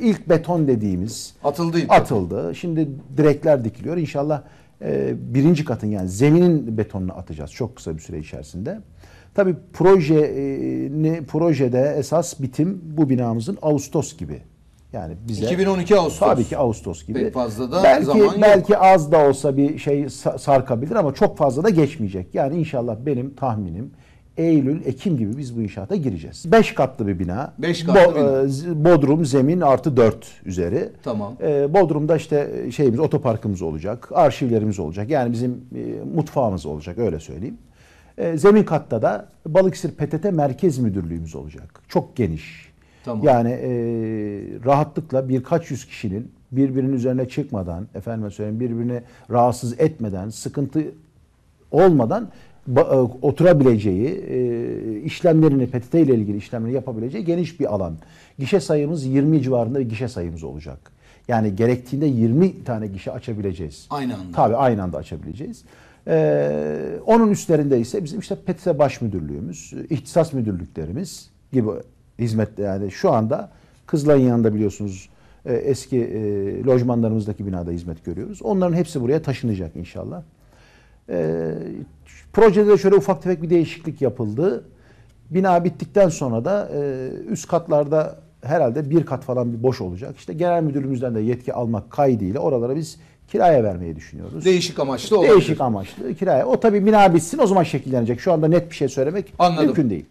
İlk beton dediğimiz atıldı. Atıldı. Şimdi direkler dikiliyor. İnşallah e, birinci katın yani zeminin betonunu atacağız çok kısa bir süre içerisinde. Tabii projeni projede esas bitim bu binamızın Ağustos gibi. Yani bize 2012 Ağustos. Tabii ki Ağustos gibi. Pek fazla da belki, zaman Belki az da olsa bir şey sarkabilir ama çok fazla da geçmeyecek. Yani inşallah benim tahminim Eylül, Ekim gibi biz bu inşaata gireceğiz. Beş katlı bir bina. Beş katlı Bo- bina. E, Bodrum, zemin artı dört üzeri. Tamam. Ee, Bodrum'da işte şeyimiz, otoparkımız olacak, arşivlerimiz olacak. Yani bizim e, mutfağımız olacak öyle söyleyeyim. E, zemin katta da Balıkesir PTT Merkez Müdürlüğümüz olacak. Çok geniş. Tamam. Yani e, rahatlıkla birkaç yüz kişinin birbirinin üzerine çıkmadan, efendime söyleyeyim birbirini rahatsız etmeden, sıkıntı olmadan e, oturabileceği, e, işlemlerini, PTT ile ilgili işlemleri yapabileceği geniş bir alan. Gişe sayımız 20 civarında bir gişe sayımız olacak. Yani gerektiğinde 20 tane gişe açabileceğiz. Aynı anda. Tabii aynı anda açabileceğiz. Ee, onun üstlerinde ise bizim işte PTT Baş Müdürlüğümüz, ihtisas müdürlüklerimiz gibi hizmet yani şu anda Kızılay'ın yanında biliyorsunuz e, eski e, lojmanlarımızdaki binada hizmet görüyoruz. Onların hepsi buraya taşınacak inşallah. E, Projede de şöyle ufak tefek bir değişiklik yapıldı. Bina bittikten sonra da e, üst katlarda herhalde bir kat falan bir boş olacak. İşte genel müdürümüzden de yetki almak kaydıyla oralara biz kiraya vermeyi düşünüyoruz. Değişik amaçlı olabilir. Değişik amaçlı kiraya. O tabii bina bitsin o zaman şekillenecek. Şu anda net bir şey söylemek Anladım. mümkün değil.